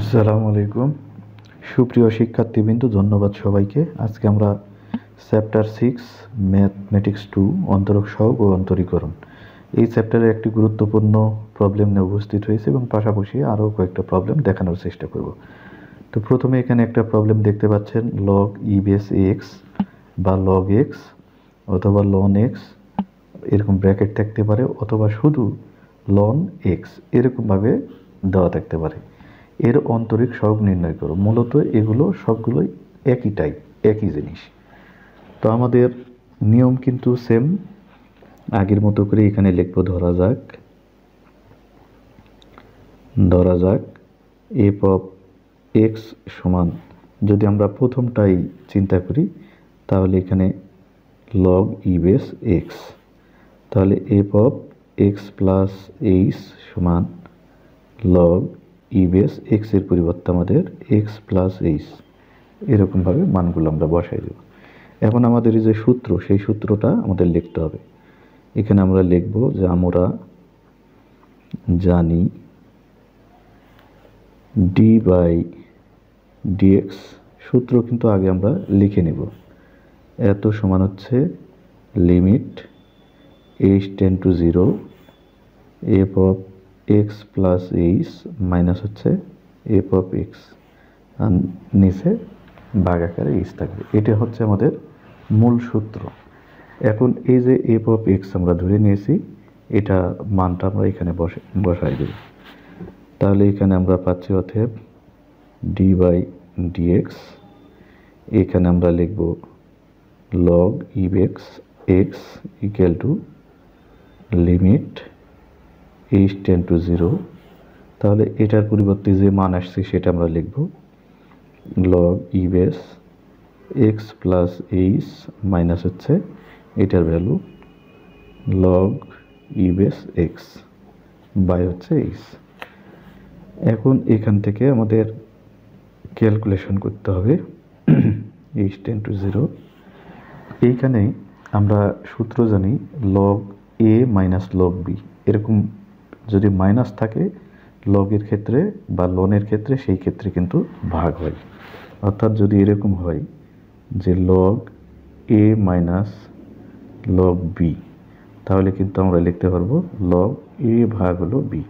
আসসালামু আলাইকুম সুপ্রিয় শিক্ষার্থীবৃন্দ ধন্যবাদ সবাইকে আজকে আমরা চ্যাপ্টার সিক্স ম্যাথমেটিক্স টু অন্তরক সহক ও অন্তরীকরণ এই চ্যাপ্টারে একটি গুরুত্বপূর্ণ প্রবলেম নিয়ে উপস্থিত হয়েছে এবং পাশাপাশি আরও কয়েকটা প্রবলেম দেখানোর চেষ্টা করব তো প্রথমে এখানে একটা প্রবলেম দেখতে পাচ্ছেন লগ ই বেস এক্স বা লগ এক্স অথবা লন এক্স এরকম ব্র্যাকেট থাকতে পারে অথবা শুধু লন এক্স এরকমভাবে দেওয়া থাকতে পারে এর আন্তরিক সব নির্ণয় করো মূলত এগুলো সবগুলোই একই টাইপ একই জিনিস তো আমাদের নিয়ম কিন্তু সেম আগের মতো করে এখানে লিখবো ধরা যাক ধরা যাক এফ অফ এক্স সমান যদি আমরা প্রথমটাই চিন্তা করি তাহলে এখানে লগ ইবেস এক্স তাহলে f of x plus h সমান লগ ই বেস এক্সের পরিবর্তে আমাদের এক্স প্লাস এইচ এরকমভাবে মানগুলো আমরা বসাই দেব এখন আমাদের যে সূত্র সেই সূত্রটা আমাদের লিখতে হবে এখানে আমরা লিখব যে আমরা জানি ডি বাই ডিএক্স সূত্র কিন্তু আগে আমরা লিখে নেব এত সমান হচ্ছে limit h tends to zero f of x plus h minus হচ্ছে এফ অফ এক্স নিচে বাঘ আকারে এইচ থাকবে এটা হচ্ছে আমাদের মূল সূত্র এখন এই যে এফ অফ এক্স আমরা ধরে নিয়েছি এটা মানটা আমরা এখানে বসে বসাই দেব তাহলে এখানে আমরা পাচ্ছি অথেব ডি বাই ডিএক্স এখানে আমরা লিখব log e x x equal to limit h tends to zero তাহলে এটার পরিবর্তে যে মান আসছে সেটা আমরা লিখব log e base x plus h minus হচ্ছে এটার value log e base x by হচ্ছে এইচ এখন এখান থেকে আমাদের ক্যালকুলেশন করতে হবে এইচ টেন টু জিরো এইখানে আমরা সূত্র জানি log a minus log b এরকম যদি মাইনাস থাকে লগের ক্ষেত্রে বা লোনের ক্ষেত্রে সেই ক্ষেত্রে কিন্তু ভাগ হয় অর্থাৎ যদি এরকম হয় যে log a minus log b তাহলে কিন্তু আমরা লিখতে পারবো লগ এ ভাগ হলো বি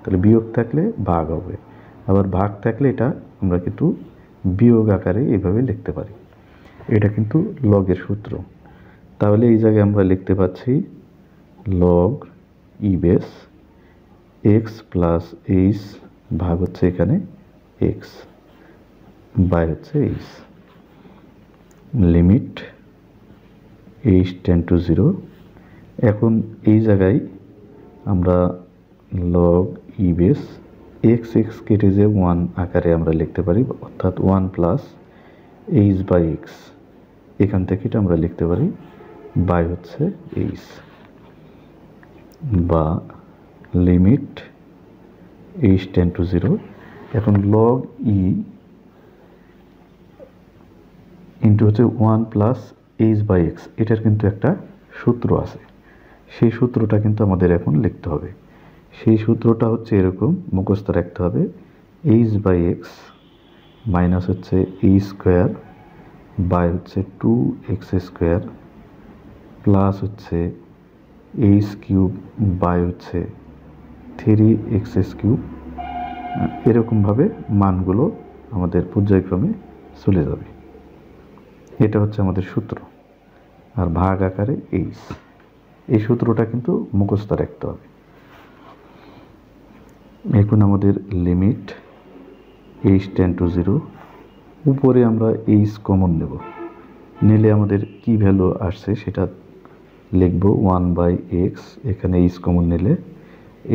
তাহলে বিয়োগ থাকলে ভাগ হবে আবার ভাগ থাকলে এটা আমরা কিন্তু বিয়োগ আকারে এইভাবে লিখতে পারি এটা কিন্তু লগের সূত্র তাহলে এই জায়গায় আমরা লিখতে পাচ্ছি log e base e x plus h ভাগ হচ্ছে এখানে এক্স বাই হচ্ছে h limit h tends to zero এখন এই জায়গায় আমরা log e base x x কেটে যে ওয়ান আকারে আমরা লিখতে পারি অর্থাৎ one plus h by x এখান থেকে এটা আমরা লিখতে পারি বাই হচ্ছে এইচ বা limit h tends to zero এখন লগ ই ইন্টু হচ্ছে one plus h by x এটার কিন্তু একটা সূত্র আছে সেই সূত্রটা কিন্তু আমাদের এখন লিখতে হবে সেই সূত্রটা হচ্ছে এরকম মুখস্থ রাখতে হবে এইচ বাই এক্স মাইনাস হচ্ছে এই স্কোয়ার বাই হচ্ছে টু এক্স স্কোয়ার প্লাস হচ্ছে এইচ কিউব বাই হচ্ছে থ্রি এস কিউ এরকমভাবে মানগুলো আমাদের পর্যায়ক্রমে চলে যাবে এটা হচ্ছে আমাদের সূত্র আর ভাগ আকারে এইচ এই সূত্রটা কিন্তু মুখস্থ রাখতে হবে এখন আমাদের limit h tends to zero উপরে আমরা এইচ কমন নেব নিলে আমাদের কি ভ্যালু আসছে সেটা লিখব ওয়ান বাই এক্স এখানে এইচ কমন নিলে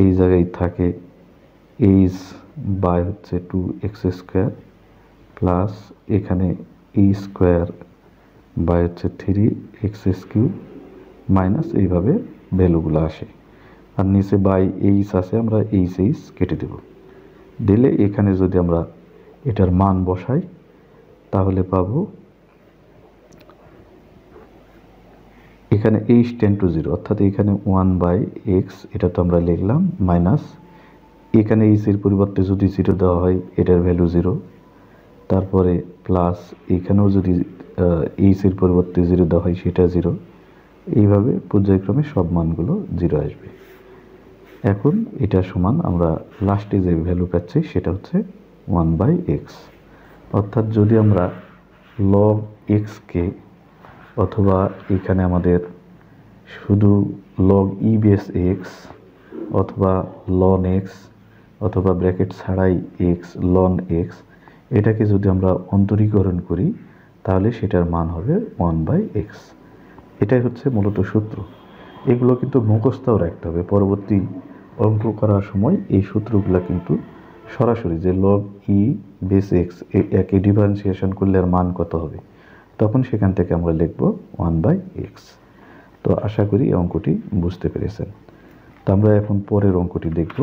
এই জায়গায় থাকে এইচ বাই হচ্ছে টু এক্স স্কোয়ার প্লাস এখানে এই স্কোয়ার বাই হচ্ছে থ্রি এক্স কিউ মাইনাস এইভাবে ভ্যালুগুলো আসে আর নিচে বাই এইচ আছে আমরা এইচ এইচ কেটে দেব দিলে এখানে যদি আমরা এটার মান বসাই তাহলে পাবো এখানে এইচ টেন টু জিরো অর্থাৎ এখানে ওয়ান বাই এক্স এটা তো আমরা লিখলাম মাইনাস এখানে এইচের পরিবর্তে যদি জিরো দেওয়া হয় এটার ভ্যালু জিরো তারপরে প্লাস এখানেও যদি এইচের পরিবর্তে জিরো দেওয়া হয় সেটা জিরো এইভাবে পর্যায়ক্রমে সব মানগুলো জিরো আসবে এখন এটা সমান আমরা লাস্টে যে ভ্যালু পাচ্ছি সেটা হচ্ছে ওয়ান বাই এক্স অর্থাৎ যদি আমরা লব এক্সকে অথবা এখানে আমাদের শুধু লগ ই বেস এক্স অথবা লন এক্স অথবা ব্র্যাকেট ছাড়াই এক্স লন এক্স এটাকে যদি আমরা অন্তরীকরণ করি তাহলে সেটার মান হবে ওয়ান বাই এক্স এটাই হচ্ছে মূলত সূত্র এগুলো কিন্তু মুখস্থও রাখতে হবে পরবর্তী অঙ্ক করার সময় এই সূত্রগুলো কিন্তু সরাসরি যে লগ ই বেস এক্স একে ডিফারেন্সিয়েশন করলে আর মান কত হবে তখন সেখান থেকে আমরা লিখব ওয়ান বাই এক্স তো আশা করি এই অঙ্কটি বুঝতে পেরেছেন তো আমরা এখন পরের অঙ্কটি দেখব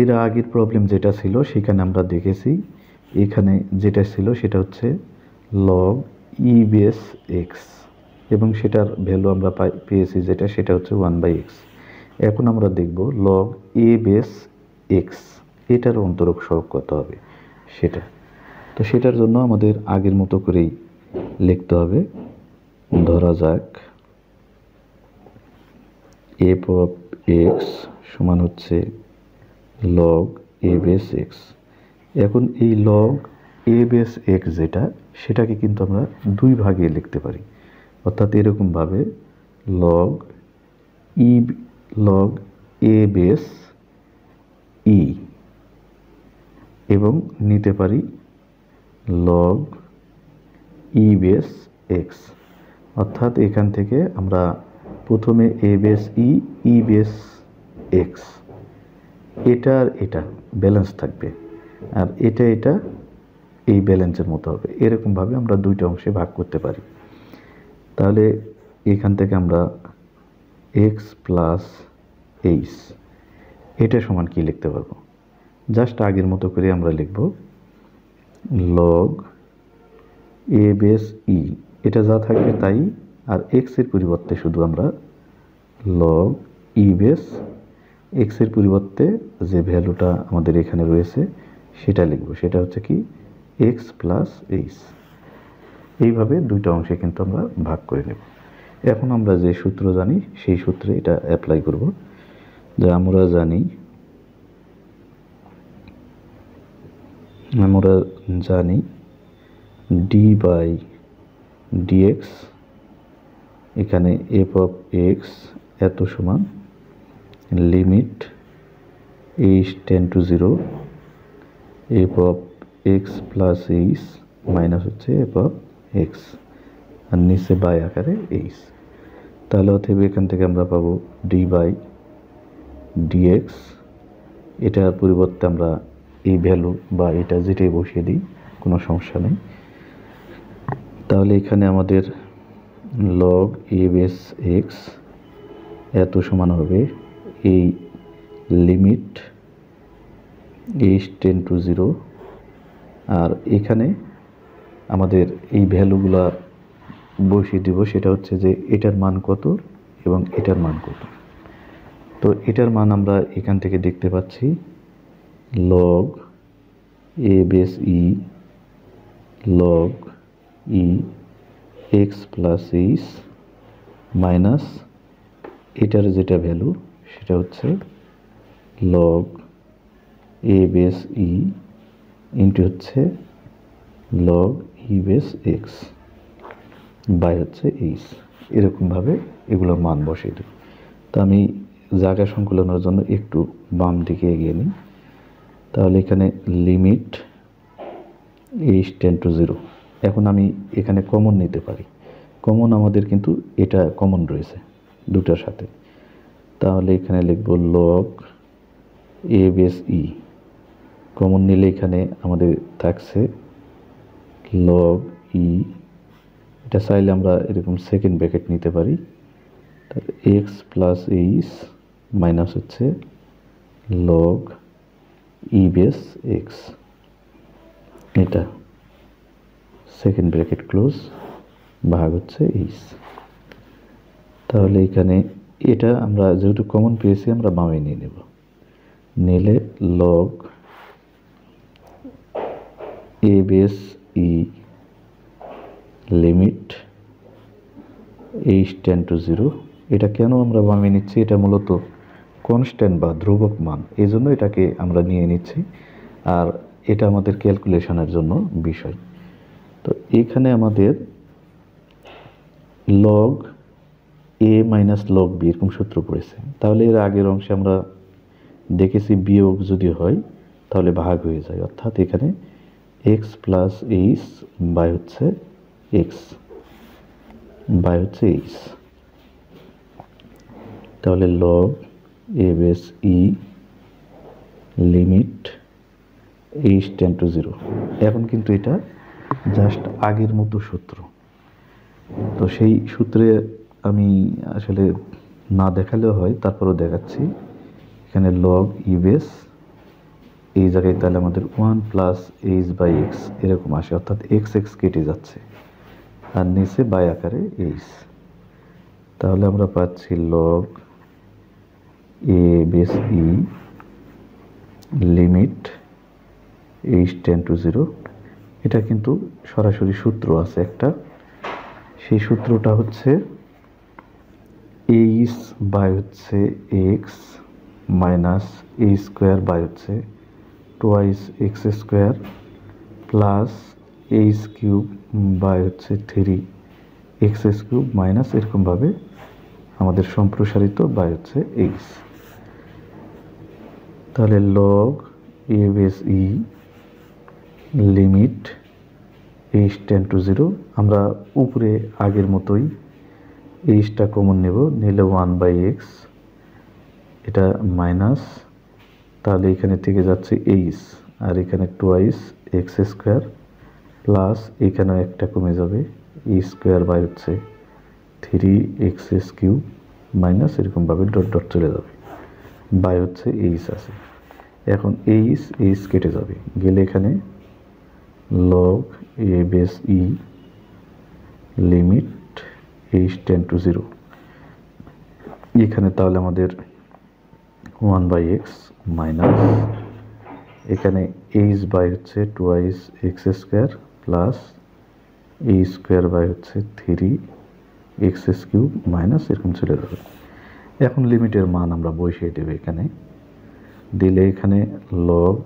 এর আগের প্রবলেম যেটা ছিল সেখানে আমরা দেখেছি এখানে যেটা ছিল সেটা হচ্ছে লগ ই বিএস এক্স এবং সেটার ভ্যালু আমরা পাই পেয়েছি যেটা সেটা হচ্ছে ওয়ান বাই এক্স এখন আমরা দেখব লগ এ বিএস এক্স এটার অন্তরক সহগ কত হবে সেটা তো সেটার জন্য আমাদের আগের মতো করেই লিখতে হবে ধরা যাক এফ অফ এক্স সমান হচ্ছে লগ এ বেস এক্স এখন এই লগ এ বেস এক্স যেটা সেটাকে কিন্তু আমরা দুই ভাগে লিখতে পারি অর্থাৎ এরকমভাবে log e log a base e এবং নিতে পারি লগ ই বেস এক্স অর্থাৎ এখান থেকে আমরা প্রথমে a base e e base x এটা আর এটা ব্যালেন্স থাকবে আর এটা এটা এই ব্যালেন্সের মতো হবে এরকমভাবে আমরা দুইটা অংশে ভাগ করতে পারি তাহলে এখান থেকে আমরা এক্স প্লাস এইস এটা সমান কি লিখতে পারবো জাস্ট আগের মতো করে আমরা লিখব log a base e e, এটা যা থাকবে তাই আর এক্সের পরিবর্তে শুধু আমরা লগ ই e বেস এক্সের পরিবর্তে যে ভ্যালুটা আমাদের এখানে রয়েছে সেটা লিখব সেটা হচ্ছে কি এক্স প্লাস এইচ এইভাবে দুইটা অংশে কিন্তু আমরা ভাগ করে নেব এখন আমরা যে সূত্র জানি সেই সূত্রে এটা অ্যাপ্লাই করব যে আমরা জানি আমরা জানি ডি বাই ডিএক্স এখানে এফ অফ এক্স এত সমান limit h tends to zero f of x plus h minus হচ্ছে এফ অফ এক্স আর নিচে বাই আকারে এইচ তাহলে অথবে এখান থেকে আমরা পাবো ডি বাই ডিএক্স এটার পরিবর্তে আমরা এই ভ্যালু বা এটা যেটাই বসিয়ে দিই কোনো সমস্যা নেই তাহলে এখানে আমাদের লগ এ এস এক্স এত সমান হবে এই limit h tends to zero আর এখানে আমাদের এই ভ্যালুগুলা বসিয়ে দিব সেটা হচ্ছে যে এটার মান কত এবং এটার মান কত তো এটার মান আমরা এখান থেকে দেখতে পাচ্ছি log a base e log e x plus h minus এটার যেটা ভ্যালু সেটা হচ্ছে log a base e into হচ্ছে log e base x by হচ্ছে এইস এরকমভাবে এগুলোর মান বসিয়ে দেব তো আমি জায়গা সংকুলনের জন্য একটু বাম দিকে এগিয়ে নিই তাহলে এখানে limit h tends to zero এখন আমি এখানে কমন নিতে পারি কমন আমাদের কিন্তু এটা কমন রয়েছে দুটার সাথে তাহলে এখানে লিখব log a base e e। Common নিলে এখানে আমাদের থাকছে লগ ই e। এটা চাইলে আমরা এরকম সেকেন্ড ব্যাকেট নিতে পারি তাহলে এক্স প্লাস এইস মাইনাস হচ্ছে log e e base x এটা সেকেন্ড ব্র্যাকেট ক্লোজ ভাগ হচ্ছে এইচ তাহলে এখানে এটা আমরা যেহেতু কমন পেয়েছি আমরা বামে নিয়ে নেব নিলে log a base e limit h tends to zero এটা কেন আমরা বামে নিচ্ছি এটা মূলত কনস্ট্যান্ট বা ধ্রুবক মান এই জন্য এটাকে আমরা নিয়ে নিচ্ছি আর এটা আমাদের ক্যালকুলেশনের জন্য বিষয় এখানে আমাদের log a minus log b এরকম সূত্র পড়েছে তাহলে এর আগের অংশে আমরা দেখেছি বিয়োগ যদি হয় তাহলে ভাগ হয়ে যায় অর্থাৎ এখানে এক্স প্লাস এইস বাই হচ্ছে এক্স বাই হচ্ছে এইস তাহলে log a base e limit h tends to zero এখন কিন্তু এটা জাস্ট আগের মতো সূত্র তো সেই সূত্রে আমি আসলে না দেখালেও হয় তারপরেও দেখাচ্ছি এখানে লগ ইবেস এই জায়গায় তাহলে আমাদের one plus h by x এরকম আসে অর্থাৎ এক্স এক্স কেটে যাচ্ছে আর নিচে বাই আকারে এইচ তাহলে আমরা পাচ্ছি log a base e limit h tends to zero এটা কিন্তু সরাসরি সূত্র আছে একটা সেই সূত্রটা হচ্ছে এইস বাই হচ্ছে x minus a square by হচ্ছে twice x square plus h cube by হচ্ছে থ্রি এক্স কিউব মাইনাস এরকমভাবে আমাদের সম্প্রসারিত বাই হচ্ছে এক্স তাহলে log a base e limit h tends to zero আমরা উপরে আগের মতোই এইচটা কমন নেব নিলে ওয়ান বাই এক্স এটা মাইনাস তাহলে এখানে থেকে যাচ্ছে এইচ আর এখানে টোয়াইস এক্স স্কোয়ার প্লাস এখানেও একটা কমে যাবে ই স্কোয়ার বাই হচ্ছে থ্রি এক্স এস কিউ মাইনাস এরকমভাবে ডট ডট চলে যাবে বাই হচ্ছে এইচ আছে এখন এইচ এইচ কেটে যাবে গেলে এখানে log a base e limit h tends to zero এখানে তাহলে আমাদের ওয়ান বাই এক্স মাইনাস এখানে এইচ বাই হচ্ছে টুয়াইস এক্স স্কোয়ার প্লাস এই স্কোয়ার বাই হচ্ছে থ্রি এক্স এস কিউব মাইনাস এরকম চলে যাবে এখন লিমিটের মান আমরা বসিয়ে দেবো এখানে দিলে এখানে লগ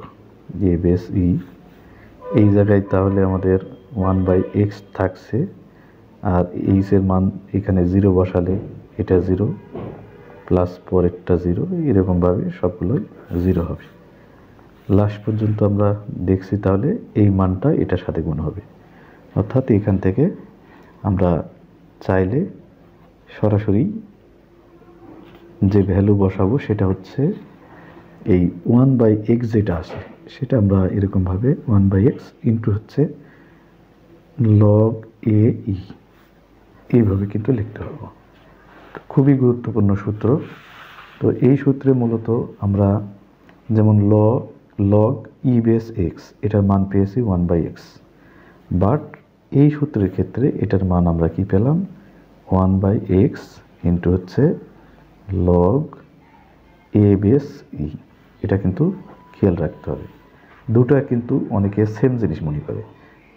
এ বেস ই এই জায়গায় তাহলে আমাদের ওয়ান বাই এক্স থাকছে আর এইচের মান এখানে জিরো বসালে এটা জিরো প্লাস পরেরটা জিরো এরকমভাবে সবগুলোই জিরো হবে লাস্ট পর্যন্ত আমরা দেখছি তাহলে এই মানটা এটার সাথে গুণ হবে অর্থাৎ এখান থেকে আমরা চাইলে সরাসরি যে ভ্যালু বসাবো সেটা হচ্ছে এই ওয়ান বাই এক্স যেটা আছে সেটা আমরা এরকমভাবে ওয়ান বাই এক্স ইন্টু হচ্ছে লগ এ ই এইভাবে কিন্তু লিখতে হবে খুবই গুরুত্বপূর্ণ সূত্র তো এই সূত্রে মূলত আমরা যেমন ল লগ ই বেস এক্স এটার মান পেয়েছি ওয়ান বাই এক্স বাট এই সূত্রের ক্ষেত্রে এটার মান আমরা কি পেলাম ওয়ান বাই এক্স ইন্টু হচ্ছে log a base e e। এটা কিন্তু খেয়াল রাখতে হবে দুটা কিন্তু অনেকে সেম জিনিস মনে করে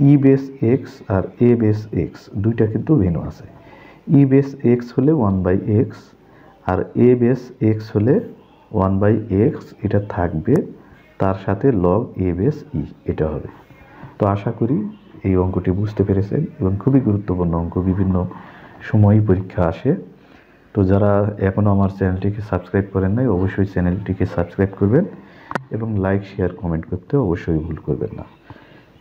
ই বেস এক্স আর এ বেস এক্স দুইটা কিন্তু ভিন্ন আছে ই বেস এক্স হলে ওয়ান বাই এক্স আর এ বেস এক্স হলে ওয়ান বাই এক্স এটা থাকবে তার সাথে লগ এ বেস ই এটা হবে তো আশা করি এই অঙ্কটি বুঝতে পেরেছেন এবং খুবই গুরুত্বপূর্ণ অঙ্ক বিভিন্ন সময় পরীক্ষা আসে তো যারা এখনও আমার চ্যানেলটিকে সাবস্ক্রাইব করেন নাই অবশ্যই চ্যানেলটিকে সাবস্ক্রাইব করবেন এবং লাইক শেয়ার কমেন্ট করতে অবশ্যই ভুল করবেন না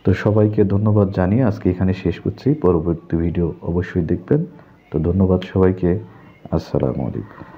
তো সবাইকে ধন্যবাদ জানিয়ে আজকে এখানে শেষ করছি পরবর্তী ভিডিও অবশ্যই দেখবেন তো ধন্যবাদ সবাইকে আসসালামু আলাইকুম